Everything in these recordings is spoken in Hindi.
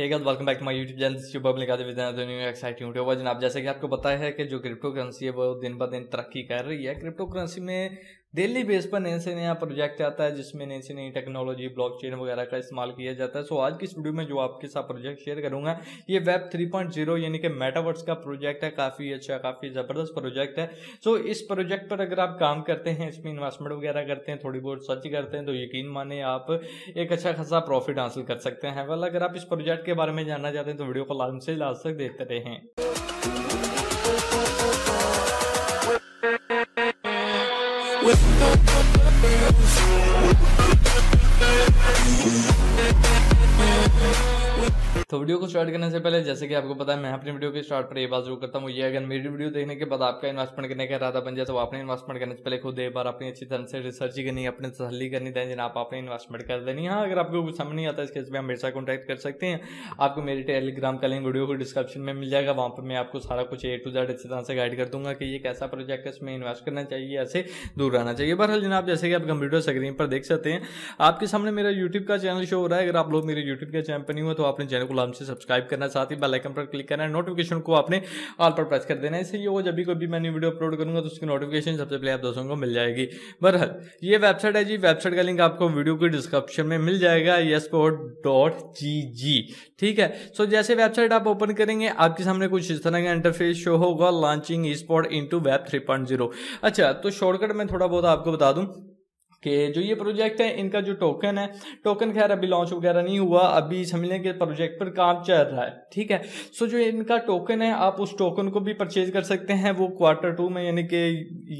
hey guys welcome back to my YouTube channel this YouTube public with another new exciting video जनाब जैसे कि आपको पता है कि जो क्रिप्टो करेंसी है वो दिन ब दिन तरक्की कर रही है क्रिप्टो करेंसी में डेली बेस पर नए से नया प्रोजेक्ट आता है जिसमें नई से नई टेक्नोलॉजी ब्लॉकचेन वगैरह का इस्तेमाल किया जाता है सो आज की इस वीडियो में जो आपके साथ प्रोजेक्ट शेयर करूंगा ये वेब 3.0 यानी कि मेटावर्स का प्रोजेक्ट है काफ़ी अच्छा काफ़ी ज़बरदस्त प्रोजेक्ट है सो इस प्रोजेक्ट पर अगर आप काम करते हैं इसमें इन्वेस्टमेंट वगैरह करते हैं थोड़ी बहुत सर्च करते हैं तो यकीन माने आप एक अच्छा खासा प्रॉफिट हासिल कर सकते हैं वाला अगर आप इस प्रोजेक्ट के बारे में जानना चाहते हैं तो वीडियो को लाजम से लाज तक देखते रहें with तो वीडियो को स्टार्ट करने से पहले जैसे कि आपको पता है मैं अपनी वीडियो के स्टार्ट पर ये बात जरूर करता हूँ ये अगर मेरी वीडियो देखने के बाद आपका इन्वेस्टमेंट करने का इरादा बन जाए तो आपने इन्वेस्टमेंट करने से पहले खुद एक बार अपनी अच्छी तरह से रिसर्च ही करनी अपनी तसली करनी दें जिन आप अपने इन्वेस्टमेंट कर देनी हाँ अगर आपको कुछ समझ नहीं आता इसके बाद मेरे साथ कॉन्टैक्ट कर सकते हैं आपको मेरे टेलीग्राम का लिंक वीडियो को डिस्क्रिप्शन में मिल जाएगा वहाँ पर मैं आपको सारा कुछ ए टू जेड अच्छी तरह से गाइड कर दूंगा कि ये कैसा प्रोजेक्ट है इसमें इन्वेस्ट करना चाहिए ऐसे दूर रहना चाहिए बहरहाल जनाब जैसे कि आप कंप्यूटर स्क्रीन पर देख सकते हैं आपके सामने मेरा यूट्यूब का चैनल शो हो रहा है अगर आप लोग मेरे यूट्यूब के चैनल पर नहीं हुआ तो आपने चैनल को अलार्म हमसे सब्सक्राइब करना साथ ही बेलाइकन पर क्लिक करना है नोटिफिकेशन को आपने ऑल पर प्रेस कर देना है इससे ये वो जब भी कोई भी मैं वीडियो अपलोड करूँगा तो उसकी नोटिफिकेशन सबसे पहले आप दोस्तों को मिल जाएगी बरहल ये वेबसाइट है जी वेबसाइट का लिंक आपको वीडियो के डिस्क्रिप्शन में मिल जाएगा यस ठीक है सो जैसे वेबसाइट आप ओपन करेंगे आपके सामने कुछ इस तरह का इंटरफेस शो होगा launching e sport into web three अच्छा तो शॉर्टकट में थोड़ा बहुत आपको बता दूं कि जो ये प्रोजेक्ट है इनका जो टोकन है टोकन खैर अभी लॉन्च वगैरह नहीं हुआ अभी समझ लें कि प्रोजेक्ट पर काम चल रहा है ठीक है सो जो इनका टोकन है आप उस टोकन को भी परचेज कर सकते हैं वो क्वार्टर टू में यानी कि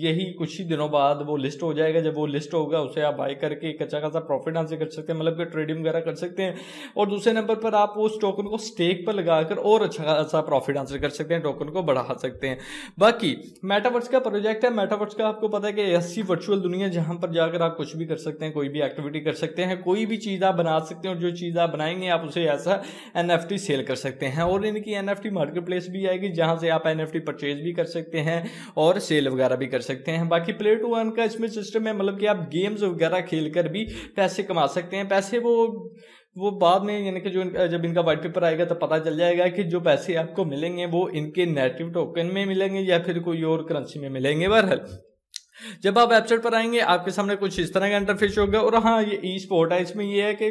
यही कुछ ही दिनों बाद वो लिस्ट हो जाएगा जब वो लिस्ट होगा उसे आप बाई करके एक अच्छा खासा प्रॉफिट हासिल कर सकते हैं मतलब कि ट्रेडिंग वगैरह कर सकते हैं और दूसरे नंबर पर आप उस टोकन को स्टेक पर लगाकर और अच्छा खासा प्रॉफिट हासिल कर सकते हैं टोकन को बढ़ा सकते हैं बाकी मेटावर्स का प्रोजेक्ट है मेटावर्स का आपको पता है कि ऐसी वर्चुअल दुनिया जहां पर जाकर आप कुछ भी कर सकते हैं कोई भी एक्टिविटी कर सकते हैं कोई भी चीज़ आप बना सकते हैं और जो चीज़ आप बनाएंगे आप उसे ऐसा एन सेल कर सकते हैं और इनकी एन मार्केट भी आएगी जहाँ से आप एन परचेज भी कर सकते हैं और सेल वगैरह भी कर सकते हैं बाकी प्ले टू अर्न का इसमें सिस्टम है मतलब कि आप गेम्स वगैरह खेल कर भी पैसे कमा सकते हैं पैसे वो वो बाद में यानी कि जो जब इनका वाइट पेपर आएगा तो पता चल जाएगा कि जो पैसे आपको मिलेंगे वो इनके नेटिव टोकन में मिलेंगे या फिर कोई और करेंसी में मिलेंगे बहरहाल जब आप वेबसाइट पर आएंगे आपके सामने कुछ इस तरह का इंटरफेस होगा और हाँ ये ई स्पोर्ट है इसमें ये है कि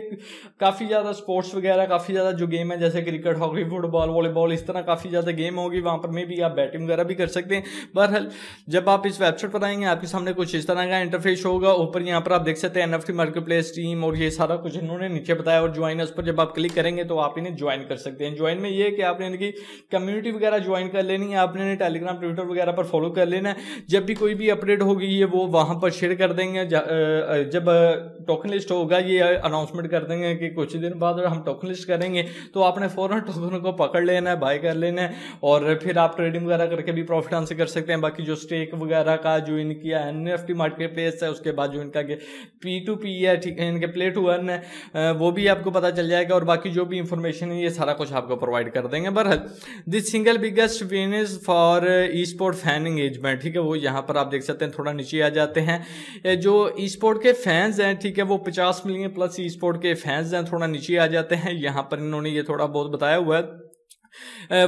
काफ़ी ज़्यादा स्पोर्ट्स वगैरह काफ़ी ज़्यादा जो गेम है जैसे क्रिकेट हॉकी फुटबॉल वॉलीबॉल इस तरह काफ़ी ज़्यादा गेम होगी वहाँ पर मे भी आप बैटिंग वगैरह भी कर सकते हैं बहरहाल जब आप इस वेबसाइट पर आएंगे आपके सामने कुछ इस तरह का इंटरफेस होगा ऊपर यहाँ पर आप देख सकते हैं एन एफ मार्केट टीम और ये सारा कुछ इन्होंने नीचे बताया और ज्वाइन उस पर जब आप क्लिक करेंगे तो आप इन्हें ज्वाइन कर सकते हैं ज्वाइन में ये है कि आपने इनकी कम्युनिटी वगैरह ज्वाइन कर लेनी है आपने टेलीग्राम ट्विटर वगैरह पर फॉलो कर लेना है जब भी कोई भी अपडेट होगा होगी ये वो वहाँ पर शेयर कर देंगे जब टोकन लिस्ट होगा ये अनाउंसमेंट कर देंगे कि कुछ दिन बाद हम टोकन लिस्ट करेंगे तो आपने फ़ौरन टोकन को पकड़ लेना है बाय कर लेना है और फिर आप ट्रेडिंग वगैरह करके भी प्रॉफिट आंसर कर सकते हैं बाकी जो स्टेक वगैरह का जो इनकी N F T market place है उसके बाद जो इनका पी टू पी है ठीक है इनके प्ले टू वन है वो भी आपको पता चल जाएगा और बाकी जो भी इंफॉर्मेशन है ये सारा कुछ आपको प्रोवाइड कर देंगे but this single biggest win is for e sport fan engagement ठीक है वो यहाँ पर आप देख सकते हैं थोड़ा थोड़ा नीचे आ जाते हैं जो ई स्पोर्ट के फैंस हैं ठीक है वो पचास मिलियन प्लस ई स्पोर्ट के फैंस हैं थोड़ा नीचे आ जाते हैं यहाँ पर इन्होंने ये थोड़ा बहुत बताया हुआ है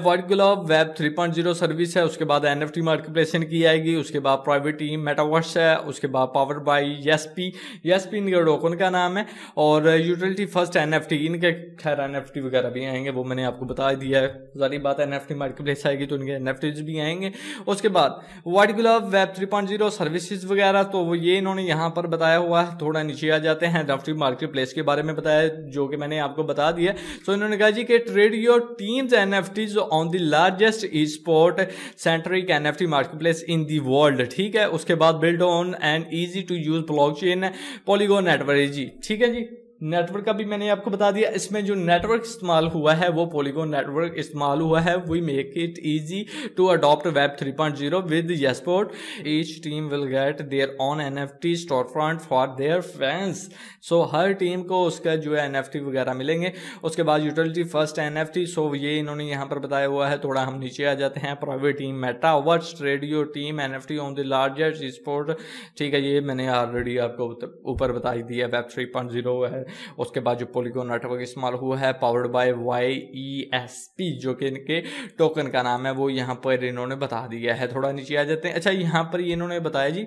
वाइट ग्लोव वेब 3.0 सर्विस है उसके बाद एन एफ टी मार्केटप्लेसन की जाएगी उसके बाद प्राइवेट टीम मेटावर्स है उसके बाद power by S P S P इनका डोकन का नाम है और utility first N F T इनके खैर एन एफ टी वगैरह भी आएंगे वो मैंने आपको बता दिया है सारी बात N F T market place आएगी तो इनके एन एफ टीज भी आएंगे उसके बाद white glove web three point zero services वगैरह तो वो ये इन्होंने यहाँ पर बताया हुआ है थोड़ा नीचे आ जाते हैं N F T market place के बारे में बताया जो कि मैंने आपको बता दिया सो इन्होंने कहा जी कि trade your teams N NFTs on the largest sport centric NFT marketplace in the world ठीक है उसके बाद build on and easy to use blockchain Polygon network जी ठीक है जी नेटवर्क का भी मैंने आपको बता दिया इसमें जो नेटवर्क इस्तेमाल हुआ है वो पोलीगोन नेटवर्क इस्तेमाल हुआ है we make it easy to adopt web 3.0 point zero with esport each team will get their on N F T store front for their fans so हर टीम को उसका जो है एन एफ टी वगैरह मिलेंगे उसके बाद utility first N F T so ये इन्होंने यहाँ पर बताया हुआ है थोड़ा हम नीचे आ जाते हैं private team metaverse radio team N F T on the largest sport ठीक है ये मैंने ऑलरेडी आपको ऊपर बता ही दिया वेब थ्री पॉइंट जीरो है उसके बाद जो पोलीगोन नेटवर्क इस्तेमाल हुआ है पावर्ड बाय वाई ई जो कि इनके टोकन का नाम है वो यहाँ पर इन्होंने बता दिया है थोड़ा नीचे आ जाते हैं अच्छा यहाँ पर इन्होंने बताया जी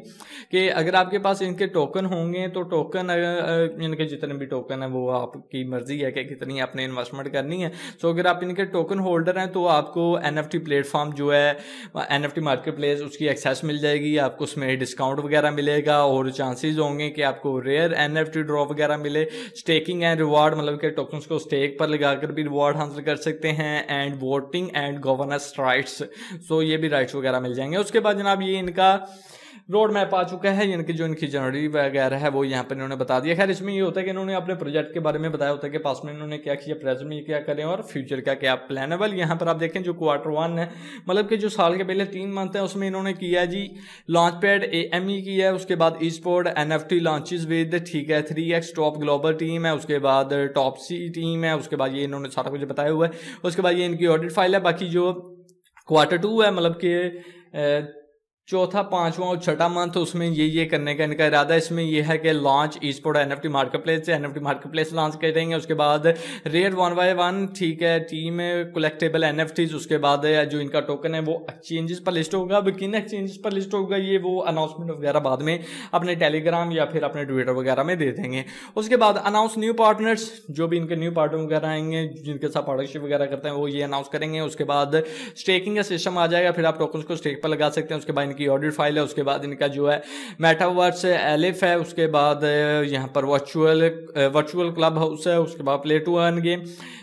कि अगर आपके पास इनके टोकन होंगे तो टोकन इनके जितने भी टोकन है वो आपकी मर्जी है कि कितनी आपने इन्वेस्टमेंट करनी है सो अगर आप इनके टोकन होल्डर हैं तो आपको एन एफ टी प्लेटफॉर्म जो है N F T market place उसकी एक्सेस मिल जाएगी आपको उसमें डिस्काउंट वगैरह मिलेगा और चांसेस होंगे कि आपको rare N F T draw वगैरह मिले स्टेकिंग एंड रिवार्ड मतलब के टोकन को स्टेक पर लगाकर भी रिवार्ड हासिल कर सकते हैं and voting and governance rights so ये भी राइट्स वगैरह मिल जाएंगे उसके बाद जनाब ये इनका रोड मैप आ चुका है यानी कि जो इनकी जनरी वगैरह है वो यहाँ पर इन्होंने बता दिया खैर इसमें ये होता है कि इन्होंने अपने प्रोजेक्ट के बारे में बताया होता है कि पास में इन्होंने क्या किया प्रेजेंट में क्या करें और फ्यूचर का क्या प्लान है वेल यहाँ पर आप देखें जो क्वार्टर वन है मतलब कि जो साल के पहले तीन मंथ है उसमें इन्होंने किया जी launch pad A M E किया है उसके बाद e sport N F T launches with ठीक है three X top global team है उसके बाद टॉप सी टीम है उसके बाद ये इन्होंने सारा कुछ बताया हुआ है उसके बाद ये इनकी ऑडिट फाइल है बाकी जो क्वार्टर टू है मतलब कि चौथा पांचवा और छठा मंथ उसमें ये ये करने का इनका इरादा इसमें ये है कि launch e sport N F T market place N F T market place launch करेंगे उसके बाद रेट वन बाय वन ठीक है team collectable N F Ts उसके बाद जो इनका टोकन है वो एक्सचेंजेस पर लिस्ट होगा अब किन एक्सचेंजेस पर लिस्ट होगा ये वो अनाउंसमेंट वगैरह बाद में अपने टेलीग्राम या फिर अपने ट्विटर वगैरह में दे देंगे उसके बाद अनाउंस न्यू पार्टनर्स जो भी इनके न्यू पार्टनर वगैरह आएंगे जिनके साथ पार्टनरशिप वगैरह करते हैं वो ये अनाउंस करेंगे उसके बाद स्टेकिंग का सिस्टम आ जाएगा फिर आप टोकन को स्टेक पर लगा सकते हैं उसके बाद इनकी ऑडिट फाइल है उसके बाद इनका जो है मेटावर्स एलिफ है उसके बाद यहाँ पर वर्चुअल वर्चुअल क्लब हाउस है उसके बाद प्ले टू अर्न गेम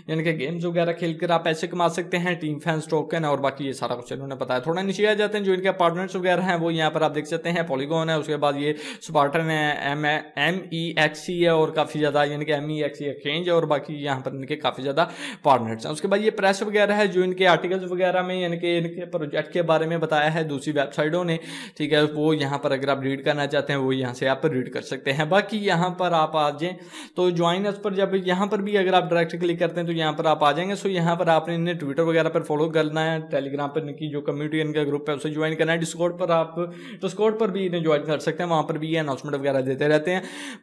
यानी कि गेम्स वगैरह खेलकर आप पैसे कमा सकते हैं टीम फैंस टोकन और बाकी ये सारा कुछ इन्होंने बताया थोड़ा नीचे आ जाते हैं जो इनके पार्टनर्स वगैरह हैं वो यहाँ पर आप देख सकते हैं पॉलीगोन है उसके बाद ये स्पार्टन है M M E X C है और काफ़ी ज़्यादा यानी कि M E X E exchange है और बाकी यहाँ पर इनके काफ़ी ज़्यादा पार्टनर्स हैं उसके बाद ये प्रेस वगैरह है जो इनके आर्टिकल्स वगैरह में यानी कि इनके प्रोजेक्ट के बारे में बताया है दूसरी वेबसाइटों ट्रेडों ने ठीक है वो यहाँ पर अगर आप रीड करना चाहते हैं वो यहाँ से आप रीड कर सकते हैं बाकी यहाँ पर आप आ जाएँ तो ज्वाइन अस पर जब यहाँ पर भी अगर आप डायरेक्ट क्लिक करते हैं तो यहाँ पर आप आ जाएंगे सो यहाँ पर आपने इन्हें ट्विटर वगैरह पर फॉलो करना है टेलीग्राम पर इनकी जो कम्युनिटी इनका ग्रुप है उसे ज्वाइन करना है डिस्कॉर्ड पर आप डिस्कॉर्ड पर भी इन्हें ज्वाइन कर सकते हैं वहाँ पर भी ये अनाउंसमेंट वगैरह देते रहते हैं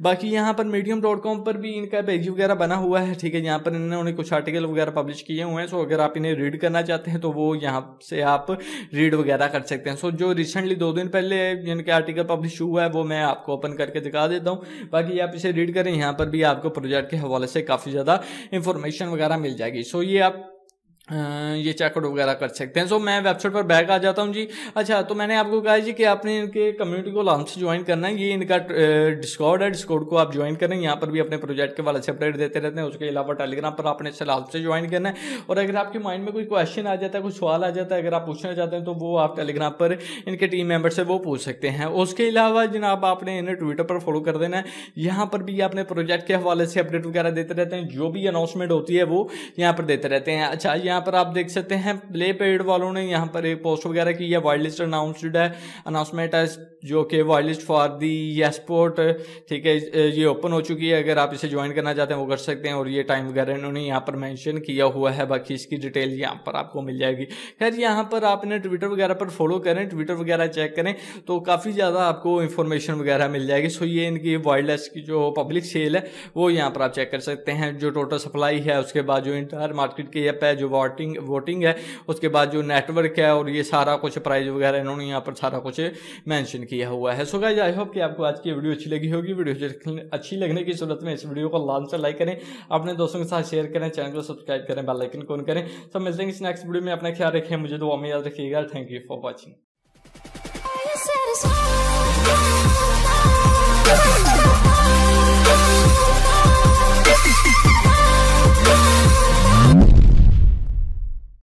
बाकी यहाँ पर मीडियम डॉट कॉम पर भी इनका पेज वगैरह बना हुआ है ठीक है यहाँ पर इन्होंने कुछ आर्टिकल वगैरह पब्लिश किए हुए हैं सो अगर आप इन्हें रीड करना चाहते हैं तो वो यहाँ से आप रीड वगैरह कर सकते हैं सो जो रिसेंटली दो दिन पहले जिनके आर्टिकल पब्लिश हुआ है वो मैं आपको ओपन करके दिखा देता हूँ बाकी आप इसे रीड करें यहाँ पर भी आपको प्रोजेक्ट के हवाले से काफ़ी ज़्यादा इंफॉर्मेशन वगैरह मिल जाएगी सो ये आप ये चेकआउट वगैरह कर सकते हैं सो मैं वेबसाइट पर बैक आ जाता हूँ जी अच्छा तो मैंने आपको कहा जी कि आपने इनके कम्युनिटी को लाउंज से ज्वाइन करना है ये इनका डिस्कॉर्ड है डिस्कॉर्ड को आप ज्वाइन करें यहाँ पर भी अपने प्रोजेक्ट के वाले से अपडेट देते रहते हैं उसके अलावा टेलीग्राम पर आपने इसे से ज्वाइन करना है और अगर आपके माइंड में कोई क्वेश्चन आ जाता है कोई सवाल आ जाता है अगर आप पूछना चाहते हैं तो वो आप टेलीग्राम पर इनके टीम मेम्बर से वो पूछ सकते हैं उसके अलावा जनाब आपने इन्हें ट्विटर पर फॉलो कर देना है यहाँ पर भी अपने प्रोजेक्ट के हवाले से अपडेट वगैरह देते रहते हैं जो भी अनाउंसमेंट होती है वो यहाँ पर देते रहते हैं अच्छा यहाँ यहाँ पर आप देख सकते हैं प्ले पेड वालों ने यहाँ पर एक पोस्ट वगैरह की है वाइल्ड लिस्ट अनाउंसड है अनाउंसमेंट है जो कि wild list for the esport ठीक है ये ओपन हो चुकी है अगर आप इसे ज्वाइन करना चाहते हैं वो कर सकते हैं और ये टाइम वगैरह इन्होंने यहाँ पर मैंशन किया हुआ है बाकी इसकी डिटेल यहाँ पर आपको मिल जाएगी खैर यहाँ पर आप इन्हें ट्विटर वगैरह पर फॉलो करें ट्विटर वगैरह चेक करें तो काफ़ी ज़्यादा आपको इन्फॉर्मेशन वगैरह मिल जाएगी सो ये इनकी वाइल्ड लाइफ की जो पब्लिक सेल है वो यहाँ पर आप चेक कर सकते हैं जो टोटल सप्लाई है उसके बाद जो इंटर मार्केट की एप है जो वोटिंग वोटिंग है उसके बाद जो नेटवर्क है और ये सारा कुछ प्राइज वगैरह इन्होंने यहाँ पर सारा कुछ मैंशन किया हुआ है सो गाइज आई होप कि आपको आज की वीडियो अच्छी लगी होगी वीडियो अच्छी लगने की सूरत में इस वीडियो को लाल से लाइक करें अपने दोस्तों के साथ शेयर करें चैनल को सब्सक्राइब करें बेलाइकन कॉन करें सब मिलते हैं इस नेक्स्ट वीडियो में अपना ख्याल रखें मुझे दुआ में याद रखिएगा थैंक यू फॉर वॉचिंग